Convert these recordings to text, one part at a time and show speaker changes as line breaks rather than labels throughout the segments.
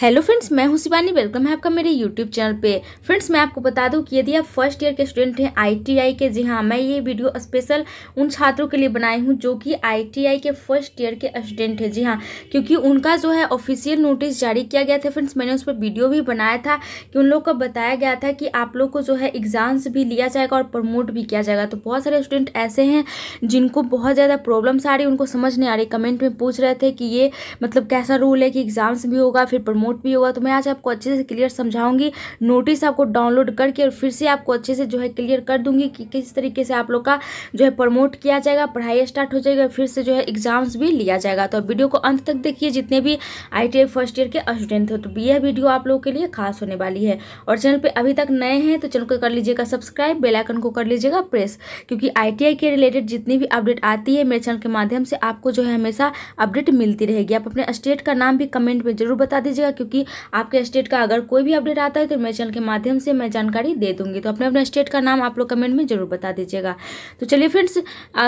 hello friends मैं हूं Shivani welcome है आपका मेरे यूट्यूब चैनल पे फ्रेंड्स मैं आपको बता दूं कि यदि आप फर्स्ट ईयर के स्टूडेंट हैं आईटीआई के जी हाँ मैं ये वीडियो स्पेशल उन छात्रों के लिए बनाई हूं जो कि आईटीआई के फर्स्ट ईयर के स्टूडेंट हैं जी हाँ क्योंकि उनका जो है ऑफिशियल नोटिस जारी किया गया था फ्रेंड्स मैंने उस पर वीडियो भी बनाया था कि उन लोग को बताया गया था कि आप लोग को जो है एग्ज़ाम्स भी लिया जाएगा और प्रमोट भी किया जाएगा तो बहुत सारे स्टूडेंट ऐसे हैं जिनको बहुत ज़्यादा प्रॉब्लम्स आ रही उनको समझ नहीं आ रही कमेंट में पूछ रहे थे कि ये मतलब कैसा रूल है कि एग्ज़ाम्स भी होगा फिर प्रमोट प्रमोट भी होगा तो मैं आज आपको अच्छे से क्लियर समझाऊंगी नोटिस आपको डाउनलोड करके और फिर से आपको अच्छे से जो है क्लियर कर दूंगी कि किस तरीके से आप लोग का जो है प्रमोट किया जाएगा पढ़ाई स्टार्ट हो जाएगा फिर से जो है एग्जाम्स भी लिया जाएगा तो वीडियो को अंत तक देखिए जितने भी आई फर्स्ट ईयर के स्टूडेंट हो तो यह वीडियो आप लोगों के लिए खास होने वाली है और चैनल पर अभी तक नए हैं तो चैनल को कर लीजिएगा सब्सक्राइब बेलाइकन को कर लीजिएगा प्रेस क्योंकि आई के रिलेटेड जितनी भी अपडेट आती है मेरे चैनल के माध्यम से आपको जो है हमेशा अपडेट मिलती रहेगी आप अपने स्टेट का नाम भी कमेंट में जरूर बता दीजिएगा क्योंकि आपके स्टेट का अगर कोई भी अपडेट आता है तो मेरे चैनल के माध्यम से मैं जानकारी दे दूंगी तो अपने अपने स्टेट का नाम आप लोग कमेंट में जरूर बता दीजिएगा तो चलिए फ्रेंड्स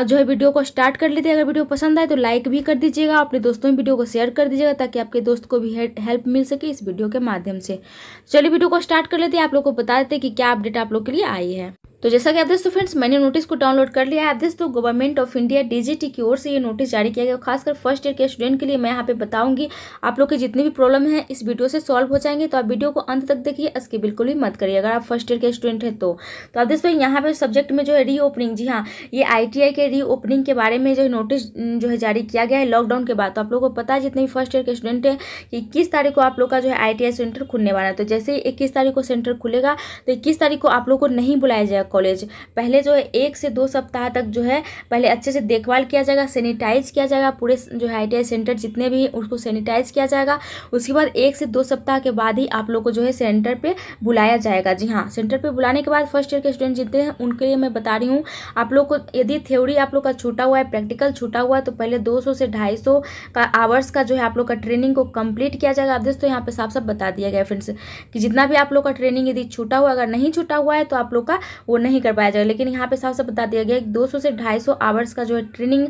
जो है वीडियो को स्टार्ट कर लेते हैं अगर वीडियो पसंद आए तो लाइक भी कर दीजिएगा अपने दोस्तों में वीडियो को शेयर कर दीजिएगा ताकि आपके दोस्त को भी हेल्प मिल सके इस वीडियो के माध्यम से चलिए वीडियो को स्टार्ट कर लेते हैं आप लोग को बता देते कि क्या अपडेट आप लोग के लिए आई है तो जैसा कि आप दोस्तों फ्रेंड्स मैंने नोटिस को डाउनलोड कर लिया है आप दोस्तों गवर्नमेंट ऑफ इंडिया डीजीटी की ओर से ये नोटिस जारी किया गया खासकर फर्स्ट ईयर के स्टूडेंट के लिए मैं यहाँ पे बताऊंगी आप लोग के जितने भी प्रॉब्लम है इस वीडियो से सॉल्व हो जाएंगे तो आप वीडियो को अंत तक देखिए इसकी बिल्कुल भी मत करिए अगर आप फर्स्ट ईयर के स्टूडेंट हैं तो, तो आप दोस्तों यहाँ पर सब्जेक्ट में जो है रीओपनिंग जी हाँ ये आई के री ओपनिंग के बारे में जो नोटिस जो है जारी किया गया है लॉकडाउन के बाद तो आप लोग को पता है जितने भी फर्स्ट ईयर के स्टूडेंट हैं कि इक्कीस तारीख को आप लोग का जो है आई सेंटर खुलने वाला है तो जैसे ही इक्कीस तारीख को सेंटर खुलेगा तो इक्कीस तारीख को आप लोग को नहीं बुलाया जाएगा कॉलेज पहले जो है एक से दो सप्ताह तक जो है पहले अच्छे से देखभाल किया जाएगा सैनिटाइज किया जाएगा पूरे जो है आई सेंटर जितने भी हैं उसको सैनिटाइज किया जाएगा उसके बाद एक से दो सप्ताह के बाद ही आप लोग को जो है सेंटर पर बुलाया जाएगा जी हाँ सेंटर पर बुलाने के बाद फर्स्ट ईयर के स्टूडेंट जितने हैं उनके लिए मैं बता रही हूँ आप लोग को यदि थ्योरी आप लोग का छूटा हुआ है प्रैक्टिकल छूटा हुआ है तो पहले दो से ढाई का आवर्स का जो है आप लोग का ट्रेनिंग को कंप्लीट किया जाएगा आप दोस्तों यहाँ पे साफ साफ बता दिया गया फ्रेंड्स कि जितना भी आप लोग का ट्रेनिंग यदि छूटा हुआ अगर नहीं छूटा हुआ है तो आप लोग का वो नहीं कर पाया जाएगा लेकिन यहाँ पे साफ साफ बता दिया गया है दो सौ से ढाई सौ आवर्स का जो है training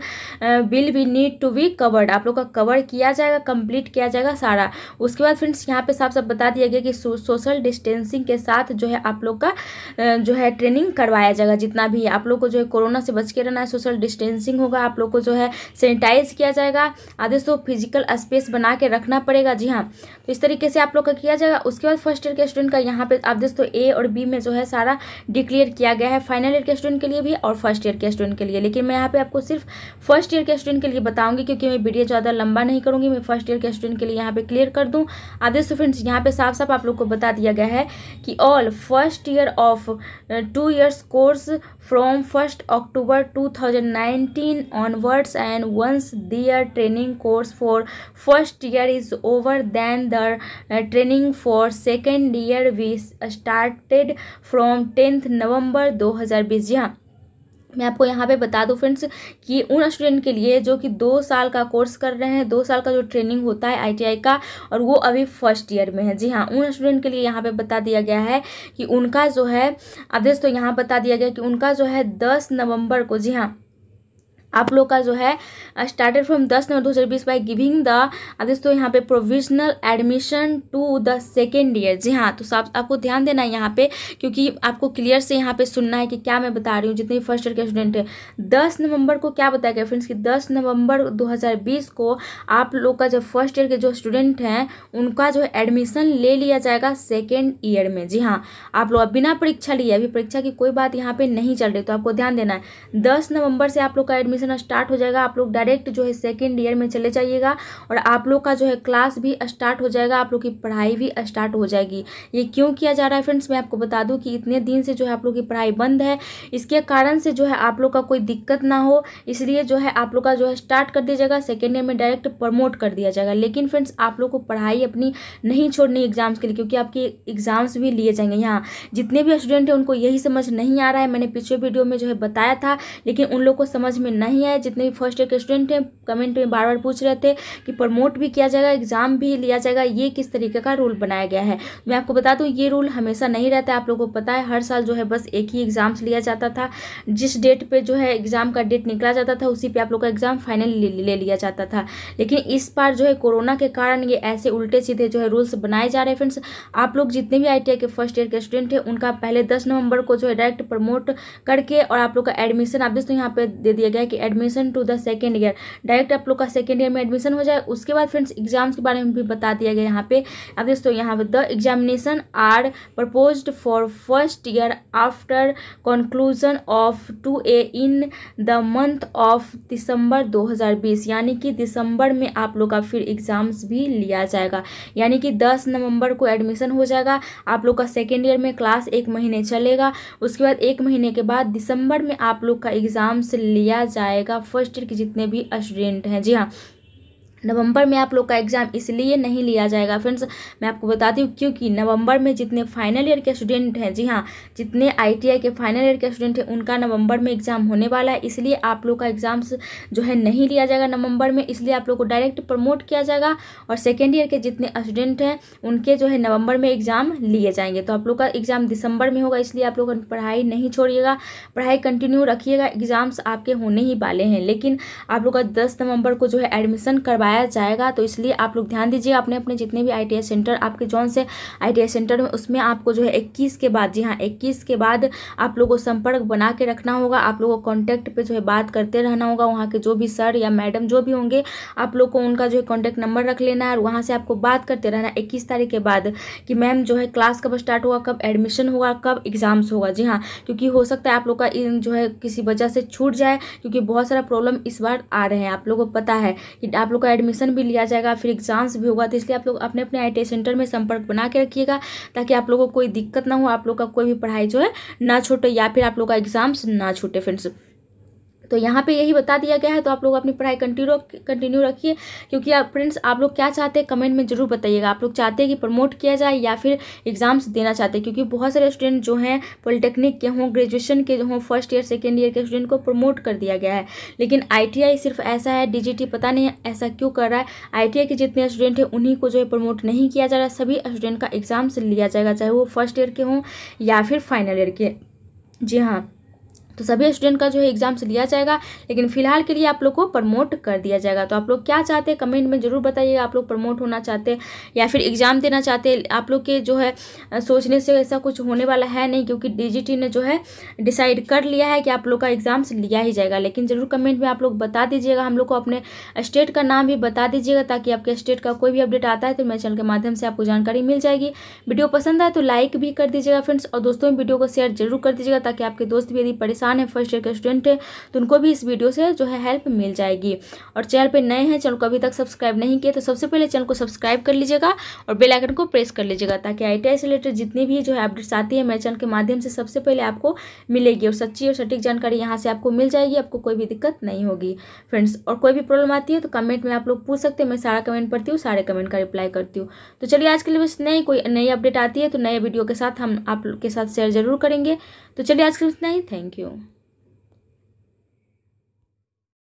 will be need to be covered आप लोग का कवर किया जाएगा कंप्लीट किया जाएगा सारा उसके बाद फ्रेंड्स यहाँ पे साफ साफ बता दिया गया कि सोशल डिस्टेंसिंग के साथ जो है आप लोग का जो है ट्रेनिंग करवाया जाएगा जितना भी आप लोग को जो है कोरोना से बच के रहना है सोशल डिस्टेंसिंग होगा आप लोग को जो है सैनिटाइज किया जाएगा आधे सौ फिजिकल स्पेस बना के रखना पड़ेगा जी हाँ तो इस तरीके से आप लोग का किया जाएगा उसके बाद फर्स्ट ईयर के स्टूडेंट का यहाँ पे आप दोस्तों ए और बी में जो है सारा डिक्लेयर किया गया है फाइनल ईयर के स्टूडेंट के लिए भी और फर्स्ट ईयर के स्टूडेंट के लिए लेकिन मैं यहाँ पे आपको सिर्फ फर्स्ट ईयर के स्टूडेंट के लिए बताऊंगी क्योंकि मैं वीडियो ज़्यादा लंबा नहीं करूँगी मैं फर्स्ट ईयर के स्टूडेंट के लिए यहाँ पे क्लियर कर दूँ आदेश स्टूडेंट्स यहाँ पे साफ साफ आप लोग को बता दिया गया है कि all first year of two years course from first October two thousand nineteen onwards and once their training course for first year is over then the training for second year we started from tenth November November 2020 जी हाँ मैं आपको यहाँ पे बता दूँ friends कि उन स्टूडेंट के लिए जो कि दो साल का कोर्स कर रहे हैं दो साल का जो ट्रेनिंग होता है आईटीआई का और वो अभी फर्स्ट ईयर में है जी हाँ उन स्टूडेंट के लिए यहाँ पे बता दिया गया है कि उनका जो है अब तो यहाँ बता दिया गया कि उनका जो है दस नवंबर को जी हाँ आप लोग का जो है स्टार्टेड फ्रॉम दस नवंबर 2020 बाई गिविंग द आदेश तो यहाँ पे provisional admission to the second year जी हाँ तो साहब आपको ध्यान देना है यहाँ पे क्योंकि आपको क्लियर से यहाँ पे सुनना है कि क्या मैं बता रही हूँ जितने फर्स्ट ईयर के स्टूडेंट हैं दस नवंबर को क्या बताया गया फ्रेंड्स कि दस नवंबर 2020 को आप लोग का जो फर्स्ट ईयर के जो स्टूडेंट हैं उनका जो एडमिशन ले लिया जाएगा सेकेंड ईयर में जी हाँ आप लोग बिना परीक्षा लिए अभी परीक्षा की कोई बात यहाँ पर नहीं चल रही तो आपको ध्यान देना है दस नवंबर से आप लोग का एडमिशन एडमिशन स्टार्ट हो जाएगा आप लोग डायरेक्ट जो है सेकेंड ईयर में चले जाइएगा और आप लोग का जो है क्लास भी स्टार्ट हो जाएगा आप लोग की पढ़ाई भी स्टार्ट हो जाएगी ये क्यों किया जा रहा है फ्रेंड्स मैं आपको बता दूँ कि इतने दिन से जो है आप लोग की पढ़ाई बंद है इसके कारण से जो है आप लोग का कोई दिक्कत ना हो इसलिए जो है आप लोग का जो है स्टार्ट कर दिया जाएगा सेकेंड ईयर में डायरेक्ट प्रमोट कर दिया जाएगा लेकिन फ्रेंड्स आप लोग को पढ़ाई अपनी नहीं छोड़नी एग्जाम्स के लिए क्योंकि आपके एग्जाम्स भी लिए जाएंगे यहाँ जितने भी स्टूडेंट हैं उनको यही समझ नहीं आ रहा है मैंने पिछले वीडियो में जो है बताया था लेकिन उन लोग को समझ में नहीं नहीं आए जितने भी फर्स्ट ईयर के स्टूडेंट हैं कमेंट में बार बार पूछ रहे थे कि प्रमोट भी किया जाएगा एग्ज़ाम भी लिया जाएगा ये किस तरीके का रूल बनाया गया है मैं आपको बता दूँ ये रूल हमेशा नहीं रहता आप लोगों को पता है हर साल जो है बस एक ही एग्ज़ाम्स लिया जाता था जिस डेट पर जो है एग्ज़ाम का डेट निकला जाता था उसी पर आप लोग का एग्ज़ाम फाइनल ले लिया जाता था लेकिन इस बार जो है कोरोना के कारण ये ऐसे उल्टे सीधे जो है रूल्स बनाए जा रहे हैं फ्रेंड्स आप लोग जितने भी आई के फर्स्ट ईयर के स्टूडेंट हैं उनका पहले दस नवंबर को जो है डायरेक्ट प्रमोट करके और आप लोग का एडमिशन आप दोस्तों यहाँ पे दे दिया गया है कि admission to the second year direct आप लोग का सेकेंड ईयर में एडमिशन हो जाए उसके बाद फ्रेंड्स एग्जाम्स के बारे में भी बता दिया गया यहाँ पे अब दोस्तों यहाँ पर the examination are propose for first year after conclusion of to a in the month of December 2020 यानी कि दिसंबर में आप लोग का फिर एग्ज़ाम्स भी लिया जाएगा यानी कि 10 नवंबर को एडमिशन हो जाएगा आप लोग का सेकेंड ईयर में क्लास एक महीने चलेगा उसके बाद एक महीने के बाद दिसंबर में आप लोग का एग्ज़ाम्स लिया जाएगा आएगा फर्स्ट ईयर के जितने भी स्टूडेंट हैं जी हाँ नवंबर में आप लोग का एग्ज़ाम इसलिए नहीं लिया जाएगा फ्रेंड्स मैं आपको बताती हूँ क्योंकि नवंबर में जितने फाइनल ईयर के स्टूडेंट हैं जी हाँ जितने आईटीआई के फाइनल ईयर के स्टूडेंट हैं उनका नवंबर में एग्ज़ाम होने वाला है इसलिए आप लोग का एग्जाम्स जो है नहीं लिया जाएगा नवंबर में इसलिए आप लोग को डायरेक्ट प्रमोट किया जाएगा और सेकेंड ईयर के जितने स्टूडेंट हैं उनके जो है नवंबर में एग्ज़ाम लिए जाएंगे तो आप लोग का एग्ज़ाम दिसंबर में होगा इसलिए आप लोग पढ़ाई नहीं छोड़िएगा पढ़ाई कंटिन्यू रखिएगा एग्ज़ाम्स आपके होने ही वाले हैं लेकिन आप लोग का दस नवंबर को जो है एडमिशन करवा करवाया जाएगा तो इसलिए आप लोग ध्यान दीजिए अपने अपने जितने भी आई सेंटर आपके जौन से आई सेंटर में उसमें आपको जो है इक्कीस के बाद जी हाँ इक्कीस के बाद आप लोगों को संपर्क बना के रखना होगा आप लोगों को कॉन्टैक्ट पर जो है बात करते रहना होगा वहाँ के जो भी सर या मैडम जो भी होंगे आप लोग को उनका जो है कॉन्टैक्ट नंबर रख लेना है और वहाँ से आपको बात करते रहना इक्कीस तारीख के बाद कि मैम जो है क्लास कब स्टार्ट होगा कब एडमिशन होगा कब एग्ज़ाम्स होगा जी हाँ क्योंकि हो सकता है आप लोग का जो है किसी वजह से छूट जाए क्योंकि बहुत सारा प्रॉब्लम इस बार आ रहे हैं आप लोगों को पता है कि आप लोग का एडमिशन भी लिया जाएगा फिर एग्जाम्स भी होगा तो इसलिए आप लोग अपने अपने आई सेंटर में संपर्क बना के रखिएगा ताकि आप लोगों को कोई दिक्कत ना हो आप लोग का कोई भी पढ़ाई जो है ना छूटे या फिर आप लोग का एग्जाम्स ना छूटे फ्रेंड्स तो यहाँ पे यही बता दिया गया है तो आप लोग अपनी पढ़ाई कंटिन्यू कंटिन्यू रखिए क्योंकि आप फ्रेंड्स आप लोग क्या चाहते हैं कमेंट में जरूर बताइएगा आप लोग चाहते हैं कि प्रमोट किया जाए या फिर एग्ज़ाम्स देना चाहते हैं क्योंकि बहुत सारे स्टूडेंट जो हैं पॉलिटेक्निक के हों ग्रेजुएशन के हों फर्स्ट ईयर सेकेंड ईयर के स्टूडेंट को प्रमोट कर दिया गया है लेकिन आई सिर्फ ऐसा है डी पता नहीं ऐसा क्यों कर रहा है आई के जितने स्टूडेंट हैं उन्हीं को जो है प्रमोट नहीं किया जा रहा है सभी स्टूडेंट का एग्ज़ाम्स लिया जाएगा चाहे वो फर्स्ट ईयर के हों या फिर फाइनल ईयर के जी हाँ तो सभी स्टूडेंट का जो है एग्जाम्स लिया जाएगा लेकिन फिलहाल के लिए आप लोग को प्रमोट कर दिया जाएगा तो आप लोग क्या चाहते हैं कमेंट में ज़रूर बताइएगा आप लोग प्रमोट होना चाहते हैं या फिर एग्ज़ाम देना चाहते हैं आप लोग के जो है सोचने से ऐसा कुछ होने वाला है नहीं क्योंकि डी ने जो है डिसाइड कर लिया है कि आप लोग का एग्ज़ाम्स लिया ही जाएगा लेकिन ज़रूर कमेंट में आप लोग बता दीजिएगा हम लोग को अपने स्टेट का नाम भी बता दीजिएगा ताकि आपके स्टेट का कोई भी अपडेट आता है तो मेरे चैनल के माध्यम से आपको जानकारी मिल जाएगी वीडियो पसंद आए तो लाइक भी कर दीजिएगा फ्रेंड्स और दोस्तों वीडियो को शेयर जरूर कर दीजिएगा ताकि आपके दोस्त भी यदि परेशान इंसान है फर्स्ट ईयर के स्टूडेंट है तो उनको भी इस वीडियो से जो है हेल्प मिल जाएगी और चैनल पर नए हैं चैनल को अभी तक सब्सक्राइब नहीं किया तो सबसे पहले चैनल को सब्सक्राइब कर लीजिएगा और बेलाइकन को प्रेस कर लीजिएगा ताकि आई से रिलेटेड जितनी भी जो है अपडेट्स आती है मेरे चैनल के माध्यम से सबसे पहले आपको मिलेगी और सच्ची और सटीक जानकारी यहाँ से आपको मिल जाएगी आपको कोई भी दिक्कत नहीं होगी फ्रेंड्स और कोई भी प्रॉब्लम आती है तो कमेंट में आप लोग पूछ सकते हैं मैं सारा कमेंट पढ़ती हूँ सारे कमेंट का रिप्लाई करती हूँ तो चलिए आज के लिए बस नई कोई नई अपडेट आती है तो नए वीडियो के साथ हम आप के साथ शेयर जरूर करेंगे तो चलिए आज के लिए इतना ही थैंक यू